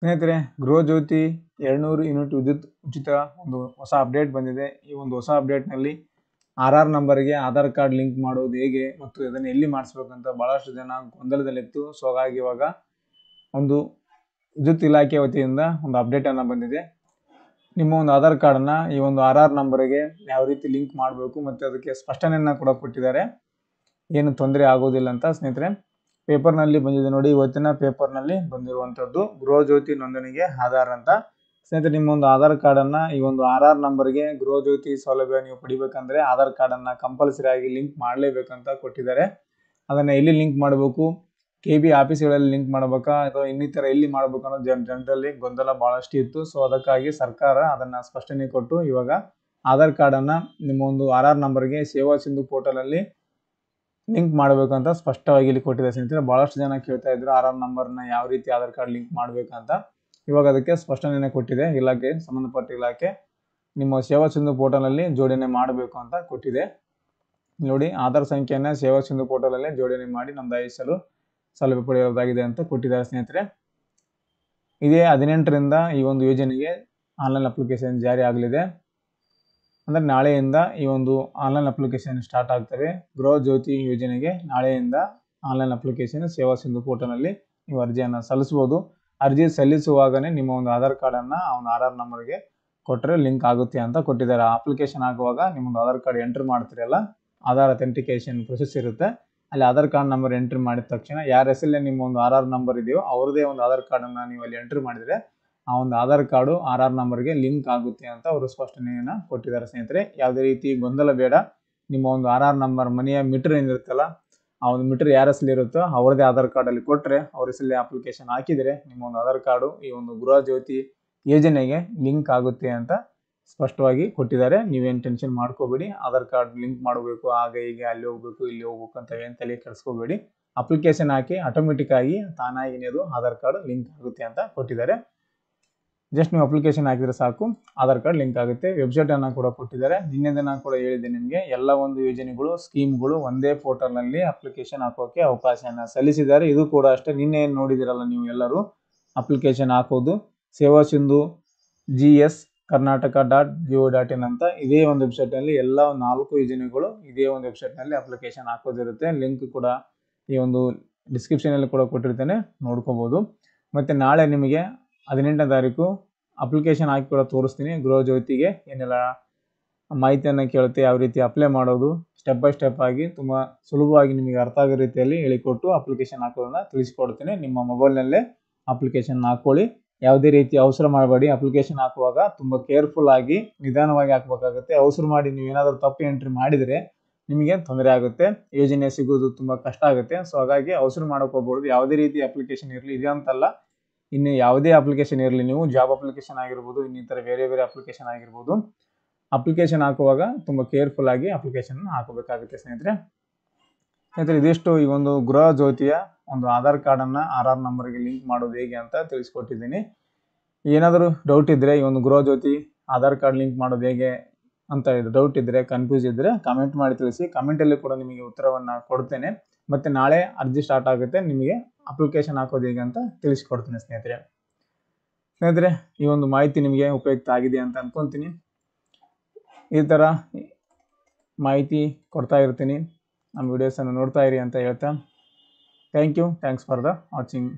ಸ್ನೇಹಿತರೆ ಗೃಹಜ್ಯೋತಿ ಎರಡುನೂರು ಯೂನಿಟ್ ವಿದ್ಯುತ್ ಉಚಿತ ಒಂದು ಹೊಸ ಅಪ್ಡೇಟ್ ಬಂದಿದೆ ಈ ಒಂದು ಹೊಸ ಅಪ್ಡೇಟ್ನಲ್ಲಿ ಆರ್ ಆರ್ ನಂಬರ್ಗೆ ಆಧಾರ್ ಕಾರ್ಡ್ ಲಿಂಕ್ ಮಾಡೋದು ಹೇಗೆ ಮತ್ತು ಅದನ್ನು ಎಲ್ಲಿ ಮಾಡಿಸ್ಬೇಕಂತ ಭಾಳಷ್ಟು ಜನ ಗೊಂದಲದಲ್ಲಿತ್ತು ಸೊ ಹಾಗಾಗಿ ಇವಾಗ ಒಂದು ವಿದ್ಯುತ್ ಇಲಾಖೆ ವತಿಯಿಂದ ಒಂದು ಅಪ್ಡೇಟನ್ನು ಬಂದಿದೆ ನಿಮ್ಮ ಒಂದು ಆಧಾರ್ ಕಾರ್ಡನ್ನು ಈ ಒಂದು ಆರ್ ಆರ್ ನಂಬರ್ಗೆ ಯಾವ ರೀತಿ ಲಿಂಕ್ ಮಾಡಬೇಕು ಮತ್ತು ಅದಕ್ಕೆ ಸ್ಪಷ್ಟನೆಯನ್ನು ಕೂಡ ಕೊಟ್ಟಿದ್ದಾರೆ ಏನು ತೊಂದರೆ ಆಗೋದಿಲ್ಲ ಅಂತ ಸ್ನೇಹಿತರೆ ಪೇಪರ್ನಲ್ಲಿ ಬಂದಿದೆ ನೋಡಿ ಇವತ್ತಿನ ಪೇಪರ್ನಲ್ಲಿ ಬಂದಿರುವಂಥದ್ದು ಜ್ಯೋತಿ ನೋಂದಣಿಗೆ ಆಧಾರ್ ಅಂತ ಸ್ನೇಹಿತರೆ ನಿಮ್ಮ ಒಂದು ಆಧಾರ್ ಕಾರ್ಡನ್ನು ಈ ಒಂದು ಆರ್ ಆರ್ ನಂಬರ್ಗೆ ಜ್ಯೋತಿ ಸೌಲಭ್ಯ ನೀವು ಪಡಿಬೇಕಂದ್ರೆ ಆಧಾರ್ ಕಾರ್ಡನ್ನು ಕಂಪಲ್ಸರಿ ಆಗಿ ಲಿಂಕ್ ಮಾಡಲೇಬೇಕಂತ ಕೊಟ್ಟಿದ್ದಾರೆ ಅದನ್ನು ಎಲ್ಲಿ ಲಿಂಕ್ ಮಾಡಬೇಕು ಕೆ ಬಿ ಆಫೀಸ್ಗಳಲ್ಲಿ ಲಿಂಕ್ ಮಾಡಬೇಕಾ ಅಥವಾ ಇನ್ನಿತರ ಎಲ್ಲಿ ಮಾಡಬೇಕು ಅನ್ನೋ ಜನ ಜನರಲ್ಲಿ ಗೊಂದಲ ಭಾಳಷ್ಟು ಇತ್ತು ಸೊ ಅದಕ್ಕಾಗಿ ಸರ್ಕಾರ ಅದನ್ನು ಸ್ಪಷ್ಟನೆ ಕೊಟ್ಟು ಇವಾಗ ಆಧಾರ್ ಕಾರ್ಡನ್ನು ನಿಮ್ಮ ಒಂದು ಆರ್ ಆರ್ ನಂಬರ್ಗೆ ಸೇವಾ ಸಿಂಧು ಪೋರ್ಟಲಲ್ಲಿ ಲಿಂಕ್ ಮಾಡಬೇಕು ಅಂತ ಸ್ಪಷ್ಟವಾಗಿ ಇಲ್ಲಿ ಕೊಟ್ಟಿದೆ ಸ್ನೇಹಿತರೆ ಭಾಳಷ್ಟು ಜನ ಕೇಳ್ತಾ ಇದ್ರು ಆರ್ ನಂಬರ್ನ ಯಾವ ರೀತಿ ಆಧಾರ್ ಕಾರ್ಡ್ ಲಿಂಕ್ ಮಾಡಬೇಕಂತ ಇವಾಗ ಅದಕ್ಕೆ ಸ್ಪಷ್ಟನೇ ಕೊಟ್ಟಿದೆ ಇಲಾಖೆ ಸಂಬಂಧಪಟ್ಟ ಇಲಾಖೆ ನಿಮ್ಮ ಸೇವಾ ಸಿಂಧು ಪೋರ್ಟಲಲ್ಲಿ ಜೋಡಣೆ ಮಾಡಬೇಕು ಅಂತ ಕೊಟ್ಟಿದೆ ನೋಡಿ ಆಧಾರ್ ಸಂಖ್ಯೆಯನ್ನು ಸೇವಾ ಸಿಂಧು ಪೋರ್ಟಲಲ್ಲಿ ಜೋಡಣೆ ಮಾಡಿ ನೋಂದಾಯಿಸಲು ಸೌಲಭ್ಯ ಪಡೆಯುವುದಾಗಿದೆ ಅಂತ ಕೊಟ್ಟಿದ್ದಾರೆ ಸ್ನೇಹಿತರೆ ಇದೇ ಹದಿನೆಂಟರಿಂದ ಈ ಒಂದು ಯೋಜನೆಗೆ ಆನ್ಲೈನ್ ಅಪ್ಲಿಕೇಶನ್ ಜಾರಿ ಆಗಲಿದೆ ಅಂದರೆ ನಾಳೆಯಿಂದ ಈ ಒಂದು ಆನ್ಲೈನ್ ಅಪ್ಲಿಕೇಶನ್ ಸ್ಟಾರ್ಟ್ ಆಗ್ತವೆ ಗೃಹ ಜ್ಯೋತಿ ಯೋಜನೆಗೆ ನಾಳೆಯಿಂದ ಆನ್ಲೈನ್ ಅಪ್ಲಿಕೇಶನ್ ಸೇವಾ ಸಿಂಧು ಪೋರ್ಟಲ್ನಲ್ಲಿ ನೀವು ಅರ್ಜಿಯನ್ನು ಸಲ್ಲಿಸ್ಬೋದು ಅರ್ಜಿ ಸಲ್ಲಿಸುವಾಗಲೇ ನಿಮ್ಮ ಒಂದು ಆಧಾರ್ ಕಾರ್ಡನ್ನು ಅವನ ಆರ್ ಆರ್ ನಂಬರ್ಗೆ ಕೊಟ್ಟರೆ ಲಿಂಕ್ ಆಗುತ್ತೆ ಅಂತ ಕೊಟ್ಟಿದ್ದಾರೆ ಆ ಅಪ್ಲಿಕೇಶನ್ ಆಗುವಾಗ ನಿಮ್ಮೊಂದು ಆಧಾರ್ ಕಾರ್ಡ್ ಎಂಟ್ರ್ ಮಾಡ್ತೀರಲ್ಲ ಆಧಾರ್ ಅಥೆಂಟಿಕೇಶನ್ ಪ್ರೊಸೆಸ್ ಇರುತ್ತೆ ಅಲ್ಲಿ ಆಧಾರ್ ಕಾರ್ಡ್ ನಂಬರ್ ಎಂಟ್ರಿ ಮಾಡಿದ ತಕ್ಷಣ ಯಾರ ಹೆಸರಲ್ಲೇ ನಿಮ್ಮ ಒಂದು ಆರ್ ಆರ್ ನಂಬರ್ ಇದೆಯೋ ಅವ್ರದ್ದೇ ಒಂದು ಆಧಾರ್ ಕಾರ್ಡನ್ನು ನೀವು ಅಲ್ಲಿ ಎಂಟ್ರಿ ಮಾಡಿದರೆ ಆ ಒಂದು ಆಧಾರ್ ಕಾರ್ಡು ಆರ್ ಆರ್ ನಂಬರ್ಗೆ ಲಿಂಕ್ ಆಗುತ್ತೆ ಅಂತ ಅವರು ಸ್ಪಷ್ಟನೆಯನ್ನು ಕೊಟ್ಟಿದ್ದಾರೆ ಸ್ನೇಹಿತರೆ ಯಾವುದೇ ರೀತಿ ಗೊಂದಲ ಬೇಡ ನಿಮ್ಮ ಒಂದು ಆರ್ ಆರ್ ನಂಬರ್ ಮನೆಯ ಮೀಟರ್ ಏನಿರುತ್ತಲ್ಲ ಆ ಒಂದು ಮೀಟರ್ ಯಾರ ಇರುತ್ತೋ ಅವ್ರದ್ದೇ ಆಧಾರ್ ಕಾರ್ಡಲ್ಲಿ ಕೊಟ್ಟರೆ ಅವ್ರ ಹೆಸರಲ್ಲಿ ಅಪ್ಲಿಕೇಶನ್ ಹಾಕಿದರೆ ನಿಮ್ಮ ಒಂದು ಆಧಾರ್ ಕಾರ್ಡು ಈ ಒಂದು ಗೃಹ ಜ್ಯೋತಿ ಯೋಜನೆಗೆ ಲಿಂಕ್ ಆಗುತ್ತೆ ಅಂತ ಸ್ಪಷ್ಟವಾಗಿ ಕೊಟ್ಟಿದ್ದಾರೆ ನೀವೇನು ಟೆನ್ಷನ್ ಮಾಡ್ಕೋಬೇಡಿ ಆಧಾರ್ ಕಾರ್ಡ್ ಲಿಂಕ್ ಮಾಡಬೇಕು ಆಗ ಹೀಗೆ ಅಲ್ಲಿ ಹೋಗ್ಬೇಕು ಇಲ್ಲಿ ಹೋಗ್ಬೇಕು ಅಂತ ಏನು ತಲೆ ಕೆಡಿಸ್ಕೋಬೇಡಿ ಅಪ್ಲಿಕೇಶನ್ ಹಾಕಿ ಆಟೋಮೆಟಿಕ್ ಆಗಿ ತಾನಾಗಿನೇದು ಆಧಾರ್ ಕಾರ್ಡ್ ಲಿಂಕ್ ಆಗುತ್ತೆ ಅಂತ ಕೊಟ್ಟಿದ್ದಾರೆ ಜಸ್ಟ್ ನೀವು ಅಪ್ಲಿಕೇಶನ್ ಹಾಕಿದರೆ ಸಾಕು ಆಧಾರ್ ಕಾರ್ಡ್ ಲಿಂಕ್ ಆಗುತ್ತೆ ವೆಬ್ಸೈಟನ್ನು ಕೂಡ ಕೊಟ್ಟಿದ್ದಾರೆ ನಿನ್ನೆ ದಿನ ಕೂಡ ಹೇಳಿದೆ ನಿಮಗೆ ಎಲ್ಲ ಒಂದು ಯೋಜನೆಗಳು ಸ್ಕೀಮ್ಗಳು ಒಂದೇ ಪೋರ್ಟಲ್ನಲ್ಲಿ ಅಪ್ಲಿಕೇಶನ್ ಹಾಕೋಕ್ಕೆ ಅವಕಾಶನ ಸಲ್ಲಿಸಿದ್ದಾರೆ ಇದು ಕೂಡ ಅಷ್ಟೇ ನಿನ್ನೆ ಏನು ನೋಡಿದಿರಲ್ಲ ನೀವು ಎಲ್ಲರೂ ಅಪ್ಲಿಕೇಶನ್ ಹಾಕೋದು Seva Sindhu G S Karnataka dot gov dot in ಅಂತ ಇದೇ ಒಂದು ವೆಬ್ಸೈಟ್ನಲ್ಲಿ ಎಲ್ಲ ನಾಲ್ಕು ಯೋಜನೆಗಳು ಇದೇ ಒಂದು ವೆಬ್ಸೈಟ್ನಲ್ಲಿ ಅಪ್ಲಿಕೇಶನ್ ಹಾಕೋದಿರುತ್ತೆ ಲಿಂಕ್ ಕೂಡ ಈ ಒಂದು ಡಿಸ್ಕ್ರಿಪ್ಷನಲ್ಲಿ ಕೂಡ ಕೊಟ್ಟಿರ್ತೇನೆ ನೋಡ್ಕೋಬೋದು ಮತ್ತು ನಾಳೆ ನಿಮಗೆ ಹದಿನೆಂಟನೇ ತಾರೀಕು ಅಪ್ಲಿಕೇಶನ್ ಹಾಕಿ ಕೂಡ ತೋರಿಸ್ತೀನಿ ಗೃಹ ಜ್ಯೋತಿಗೆ ಏನೆಲ್ಲ ಮಾಹಿತಿಯನ್ನು ಕೇಳುತ್ತೆ ಯಾವ ರೀತಿ ಅಪ್ಲೈ ಮಾಡೋದು ಸ್ಟೆಪ್ ಬೈ ಸ್ಟೆಪ್ ಆಗಿ ತುಂಬ ಸುಲಭವಾಗಿ ನಿಮಗೆ ಅರ್ಥ ಆಗೋ ರೀತಿಯಲ್ಲಿ ಹೇಳಿಕೊಟ್ಟು ಅಪ್ಲಿಕೇಶನ್ ಹಾಕೋದನ್ನು ತಿಳಿಸ್ಕೊಡ್ತೀನಿ ನಿಮ್ಮ ಮೊಬೈಲ್ನಲ್ಲೇ ಅಪ್ಲಿಕೇಶನ್ ಹಾಕ್ಕೊಳ್ಳಿ ಯಾವುದೇ ರೀತಿ ಅವಸರ ಮಾಡಬೇಡಿ ಅಪ್ಲಿಕೇಶನ್ ಹಾಕುವಾಗ ತುಂಬ ಕೇರ್ಫುಲ್ ಆಗಿ ನಿಧಾನವಾಗಿ ಹಾಕಬೇಕಾಗುತ್ತೆ ಅವಸರ ಮಾಡಿ ನೀವು ಏನಾದರೂ ತಪ್ಪು ಎಂಟ್ರಿ ಮಾಡಿದರೆ ನಿಮಗೆ ತೊಂದರೆ ಆಗುತ್ತೆ ಯೋಜನೆ ಸಿಗೋದು ತುಂಬ ಕಷ್ಟ ಆಗುತ್ತೆ ಸೊ ಹಾಗಾಗಿ ಅವಸರ ಮಾಡೋಕೆ ಹೋಗ್ಬೋದು ಯಾವುದೇ ರೀತಿ ಅಪ್ಲಿಕೇಶನ್ ಇರಲಿ ಅಂತಲ್ಲ ಇನ್ನು ಯಾವುದೇ ಅಪ್ಲಿಕೇಶನ್ ಇರಲಿ ನೀವು ಜಾಬ್ ಅಪ್ಲಿಕೇಶನ್ ಆಗಿರ್ಬೋದು ಇನ್ನಿತರ ಬೇರೆ ಬೇರೆ ಅಪ್ಲಿಕೇಶನ್ ಆಗಿರ್ಬೋದು ಅಪ್ಲಿಕೇಶನ್ ಹಾಕುವಾಗ ತುಂಬ ಕೇರ್ಫುಲ್ ಆಗಿ ಅಪ್ಲಿಕೇಶನ್ ಹಾಕಬೇಕಾಗುತ್ತೆ ಸ್ನೇಹಿತರೆ ಸ್ನೇಹಿತರೆ ಇದಿಷ್ಟು ಈ ಒಂದು ಗೃಹ ಜ್ಯೋತಿಯ ಒಂದು ಆಧಾರ್ ಕಾರ್ಡನ್ನು ಆರ್ ಆರ್ ನಂಬರ್ಗೆ ಲಿಂಕ್ ಮಾಡೋದು ಹೇಗೆ ಅಂತ ತಿಳಿಸ್ಕೊಟ್ಟಿದ್ದೀನಿ ಏನಾದರೂ ಡೌಟ್ ಇದ್ದರೆ ಈ ಒಂದು ಗೃಹ ಜ್ಯೋತಿ ಆಧಾರ್ ಕಾರ್ಡ್ ಲಿಂಕ್ ಮಾಡೋದು ಹೇಗೆ ಅಂತ ಡೌಟ್ ಇದ್ದರೆ ಕನ್ಫ್ಯೂಸ್ ಇದ್ದರೆ ಕಮೆಂಟ್ ಮಾಡಿ ತಿಳಿಸಿ ಕಮೆಂಟಲ್ಲಿ ಕೂಡ ನಿಮಗೆ ಉತ್ತರವನ್ನು ಕೊಡ್ತೇನೆ ಮತ್ತು ನಾಳೆ ಅರ್ಜಿ ಸ್ಟಾರ್ಟ್ ಆಗುತ್ತೆ ನಿಮಗೆ ಅಪ್ಲಿಕೇಶನ್ ಹಾಕೋದು ಹೇಗೆ ಅಂತ ತಿಳಿಸ್ಕೊಡ್ತೀನಿ ಸ್ನೇಹಿತರೆ ಸ್ನೇಹಿತರೆ ಈ ಒಂದು ಮಾಹಿತಿ ನಿಮಗೆ ಉಪಯುಕ್ತ ಆಗಿದೆ ಅಂತ ಅಂದ್ಕೊತೀನಿ ಈ ಥರ ಮಾಹಿತಿ ಕೊಡ್ತಾ ಇರ್ತೀನಿ ನಮ್ಮ ವೀಡಿಯೋಸನ್ನು ನೋಡ್ತಾ ಇರಿ ಅಂತ ಹೇಳ್ತಾ thank you thanks for the watching